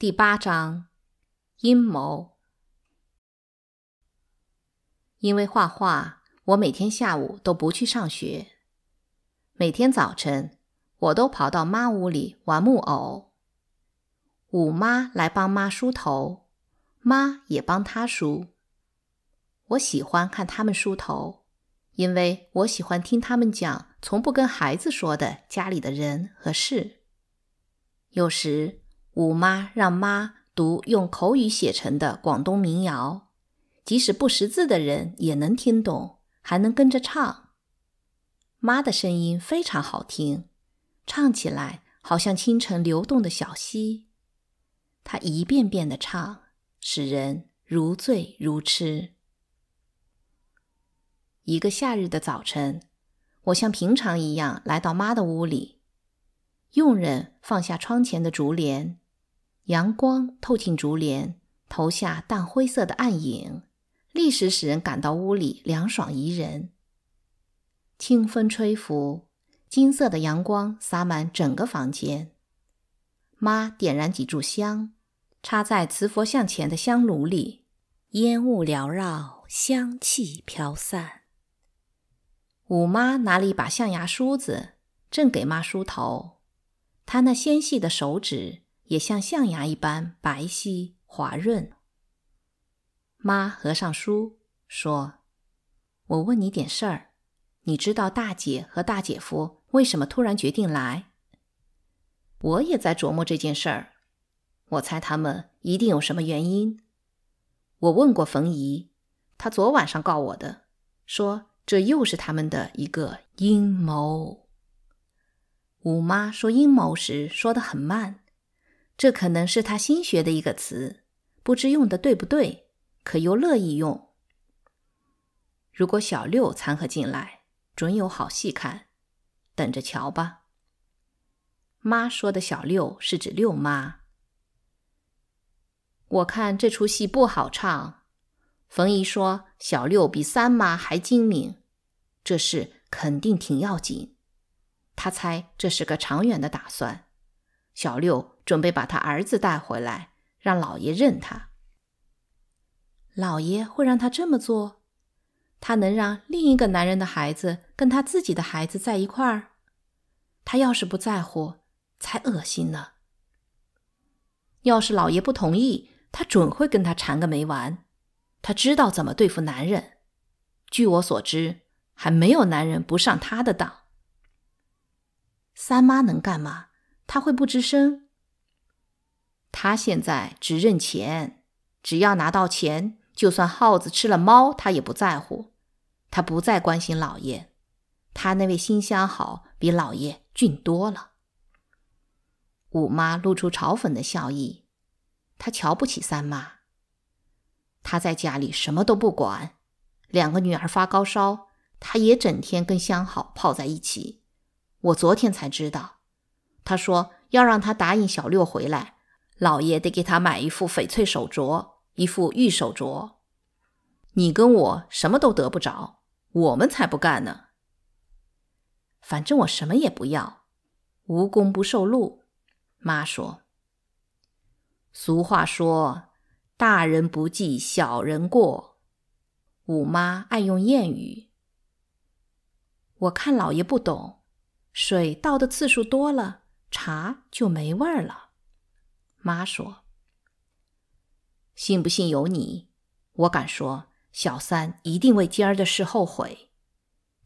第八章阴谋。因为画画，我每天下午都不去上学。每天早晨，我都跑到妈屋里玩木偶。五妈来帮妈梳头，妈也帮她梳。我喜欢看他们梳头，因为我喜欢听他们讲从不跟孩子说的家里的人和事。有时。五妈让妈读用口语写成的广东民谣，即使不识字的人也能听懂，还能跟着唱。妈的声音非常好听，唱起来好像清晨流动的小溪。她一遍遍的唱，使人如醉如痴。一个夏日的早晨，我像平常一样来到妈的屋里，佣人放下窗前的竹帘。阳光透进竹帘，投下淡灰色的暗影，立时使人感到屋里凉爽宜人。清风吹拂，金色的阳光洒满整个房间。妈点燃几炷香，插在慈佛像前的香炉里，烟雾缭绕，香气飘散。五妈拿了一把象牙梳子，正给妈梳头，她那纤细的手指。也像象牙一般白皙滑润。妈合上书说：“我问你点事儿，你知道大姐和大姐夫为什么突然决定来？”我也在琢磨这件事儿，我猜他们一定有什么原因。我问过冯姨，她昨晚上告我的，说这又是他们的一个阴谋。五妈说阴谋时说的很慢。这可能是他新学的一个词，不知用的对不对，可又乐意用。如果小六掺和进来，准有好戏看，等着瞧吧。妈说的小六是指六妈。我看这出戏不好唱。冯姨说小六比三妈还精明，这事肯定挺要紧。他猜这是个长远的打算。小六。准备把他儿子带回来，让老爷认他。老爷会让他这么做？他能让另一个男人的孩子跟他自己的孩子在一块儿？他要是不在乎，才恶心呢。要是老爷不同意，他准会跟他缠个没完。他知道怎么对付男人。据我所知，还没有男人不上他的当。三妈能干嘛？他会不吱声？他现在只认钱，只要拿到钱，就算耗子吃了猫，他也不在乎。他不再关心老爷，他那位新相好比老爷俊多了。五妈露出嘲讽的笑意，她瞧不起三妈。她在家里什么都不管，两个女儿发高烧，她也整天跟相好泡在一起。我昨天才知道，她说要让他答应小六回来。老爷得给他买一副翡翠手镯，一副玉手镯。你跟我什么都得不着，我们才不干呢。反正我什么也不要，无功不受禄。妈说：“俗话说，大人不计小人过。”五妈爱用谚语。我看老爷不懂，水倒的次数多了，茶就没味儿了。妈说：“信不信由你，我敢说小三一定为今儿的事后悔。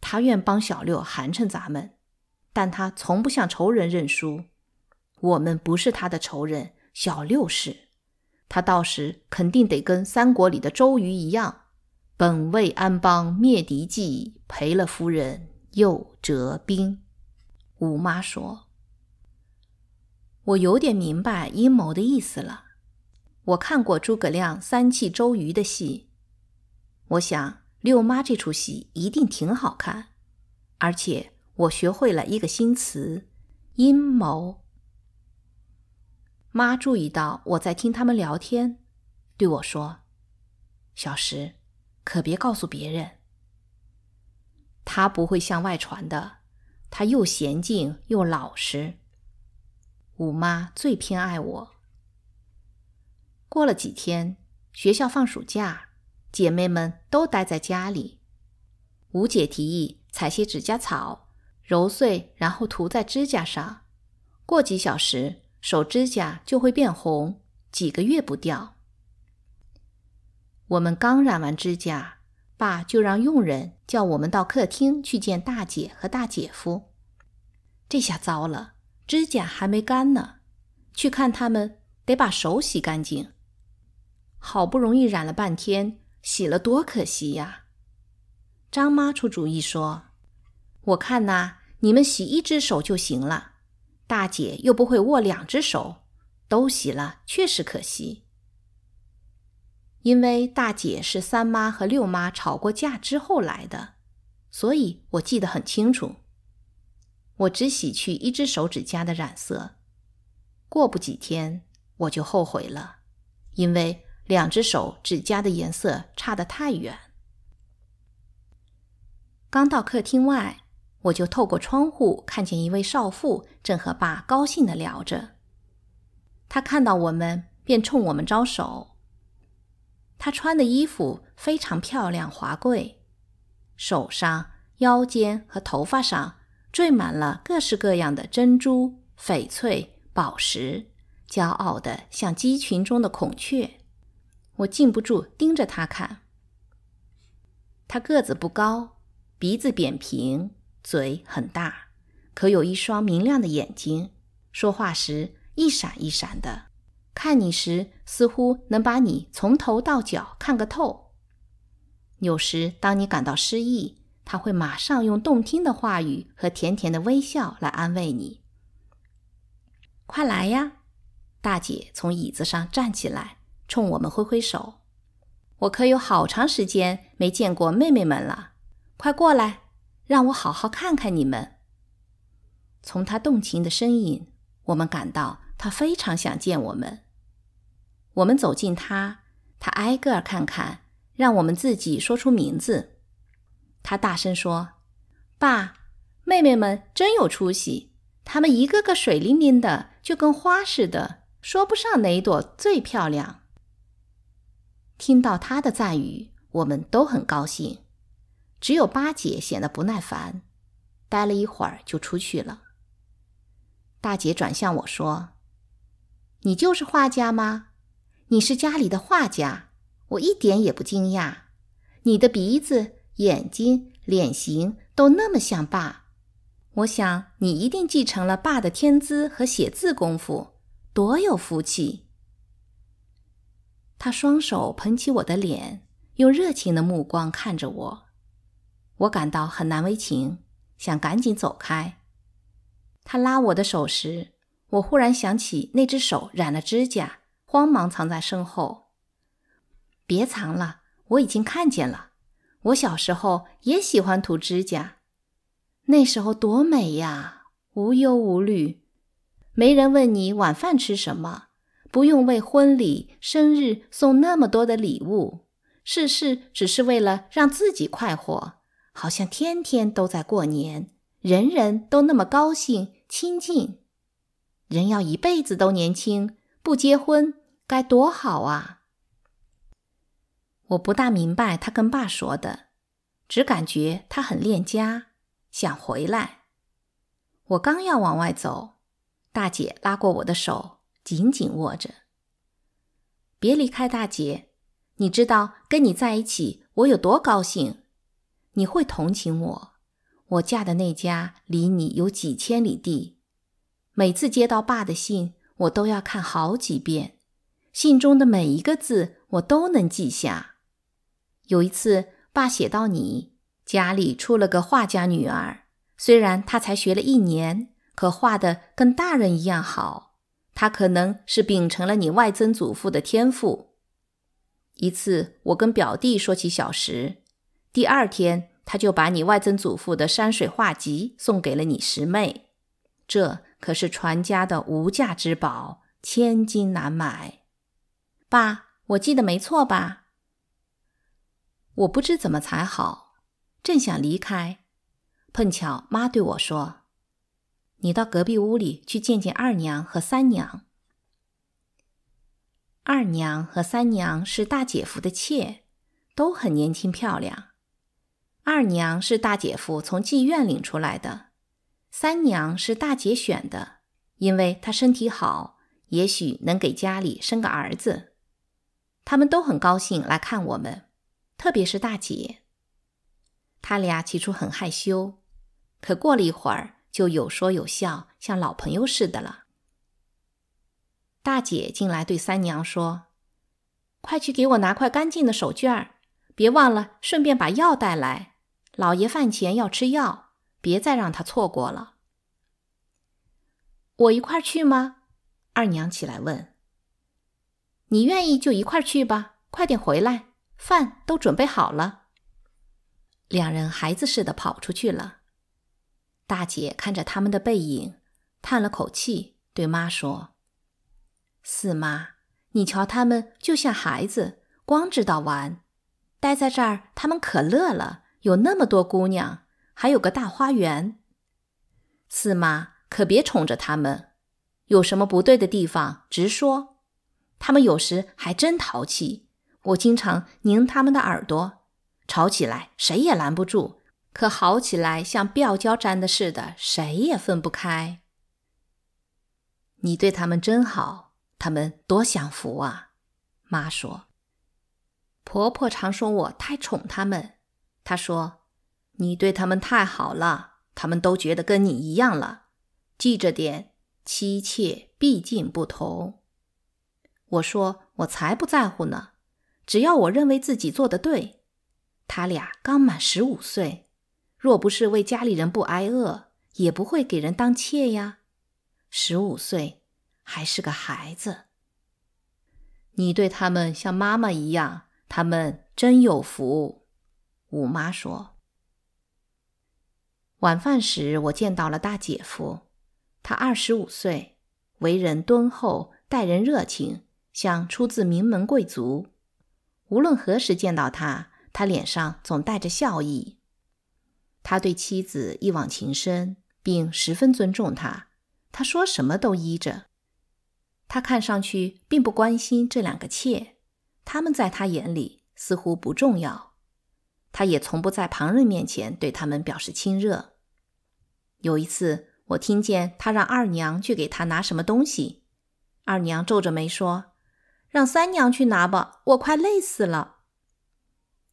他愿帮小六寒碜咱们，但他从不向仇人认输。我们不是他的仇人，小六是。他到时肯定得跟三国里的周瑜一样，本为安邦灭敌计，赔了夫人又折兵。”吴妈说。我有点明白阴谋的意思了。我看过诸葛亮三气周瑜的戏，我想六妈这出戏一定挺好看。而且我学会了一个新词：阴谋。妈注意到我在听他们聊天，对我说：“小石，可别告诉别人，他不会向外传的。他又娴静又老实。”五妈最偏爱我。过了几天，学校放暑假，姐妹们都待在家里。五姐提议采些指甲草，揉碎，然后涂在指甲上，过几小时，手指甲就会变红，几个月不掉。我们刚染完指甲，爸就让佣人叫我们到客厅去见大姐和大姐夫。这下糟了。指甲还没干呢，去看他们得把手洗干净。好不容易染了半天，洗了多可惜呀！张妈出主意说：“我看呐，你们洗一只手就行了。大姐又不会握两只手，都洗了确实可惜。因为大姐是三妈和六妈吵过架之后来的，所以我记得很清楚。”我只洗去一只手指甲的染色，过不几天我就后悔了，因为两只手指甲的颜色差得太远。刚到客厅外，我就透过窗户看见一位少妇正和爸高兴地聊着。她看到我们，便冲我们招手。她穿的衣服非常漂亮华贵，手上、腰间和头发上。缀满了各式各样的珍珠、翡翠、宝石，骄傲的像鸡群中的孔雀。我禁不住盯着它看。它个子不高，鼻子扁平，嘴很大，可有一双明亮的眼睛，说话时一闪一闪的，看你时似乎能把你从头到脚看个透。有时，当你感到失意，他会马上用动听的话语和甜甜的微笑来安慰你。快来呀，大姐从椅子上站起来，冲我们挥挥手。我可有好长时间没见过妹妹们了，快过来，让我好好看看你们。从她动情的身影，我们感到她非常想见我们。我们走近她，她挨个看看，让我们自己说出名字。他大声说：“爸，妹妹们真有出息，她们一个个水灵灵的，就跟花似的，说不上哪一朵最漂亮。”听到他的赞誉，我们都很高兴，只有八姐显得不耐烦，待了一会儿就出去了。大姐转向我说：“你就是画家吗？你是家里的画家，我一点也不惊讶。你的鼻子。”眼睛、脸型都那么像爸，我想你一定继承了爸的天资和写字功夫，多有福气。他双手捧起我的脸，用热情的目光看着我，我感到很难为情，想赶紧走开。他拉我的手时，我忽然想起那只手染了指甲，慌忙藏在身后。别藏了，我已经看见了。我小时候也喜欢涂指甲，那时候多美呀，无忧无虑，没人问你晚饭吃什么，不用为婚礼、生日送那么多的礼物，事事只是为了让自己快活，好像天天都在过年，人人都那么高兴、亲近。人要一辈子都年轻，不结婚该多好啊！我不大明白他跟爸说的，只感觉他很恋家，想回来。我刚要往外走，大姐拉过我的手，紧紧握着：“别离开，大姐！你知道跟你在一起我有多高兴。你会同情我，我嫁的那家离你有几千里地。每次接到爸的信，我都要看好几遍，信中的每一个字我都能记下。”有一次，爸写到你家里出了个画家女儿，虽然她才学了一年，可画的跟大人一样好。她可能是秉承了你外曾祖父的天赋。一次，我跟表弟说起小时，第二天他就把你外曾祖父的山水画集送给了你十妹。这可是传家的无价之宝，千金难买。爸，我记得没错吧？我不知怎么才好，正想离开，碰巧妈对我说：“你到隔壁屋里去见见二娘和三娘。”二娘和三娘是大姐夫的妾，都很年轻漂亮。二娘是大姐夫从妓院领出来的，三娘是大姐选的，因为她身体好，也许能给家里生个儿子。他们都很高兴来看我们。特别是大姐，他俩起初很害羞，可过了一会儿就有说有笑，像老朋友似的了。大姐进来对三娘说：“快去给我拿块干净的手绢儿，别忘了顺便把药带来。老爷饭前要吃药，别再让他错过了。”“我一块去吗？”二娘起来问。“你愿意就一块去吧，快点回来。”饭都准备好了，两人孩子似的跑出去了。大姐看着他们的背影，叹了口气，对妈说：“四妈，你瞧他们就像孩子，光知道玩。待在这儿，他们可乐了，有那么多姑娘，还有个大花园。四妈可别宠着他们，有什么不对的地方直说。他们有时还真淘气。”我经常拧他们的耳朵，吵起来谁也拦不住；可好起来像吊胶粘的似的，谁也分不开。你对他们真好，他们多享福啊！妈说，婆婆常说我太宠他们。她说：“你对他们太好了，他们都觉得跟你一样了。”记着点，妻妾毕竟不同。我说：“我才不在乎呢。”只要我认为自己做的对，他俩刚满十五岁，若不是为家里人不挨饿，也不会给人当妾呀。十五岁，还是个孩子，你对他们像妈妈一样，他们真有福。”五妈说。晚饭时，我见到了大姐夫，他二十五岁，为人敦厚，待人热情，像出自名门贵族。无论何时见到他，他脸上总带着笑意。他对妻子一往情深，并十分尊重她。他说什么都依着。他看上去并不关心这两个妾，他们在他眼里似乎不重要。他也从不在旁人面前对他们表示亲热。有一次，我听见他让二娘去给他拿什么东西，二娘皱着眉说。让三娘去拿吧，我快累死了。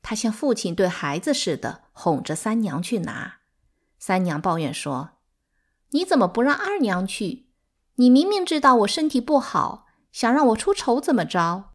他像父亲对孩子似的哄着三娘去拿。三娘抱怨说：“你怎么不让二娘去？你明明知道我身体不好，想让我出丑怎么着？”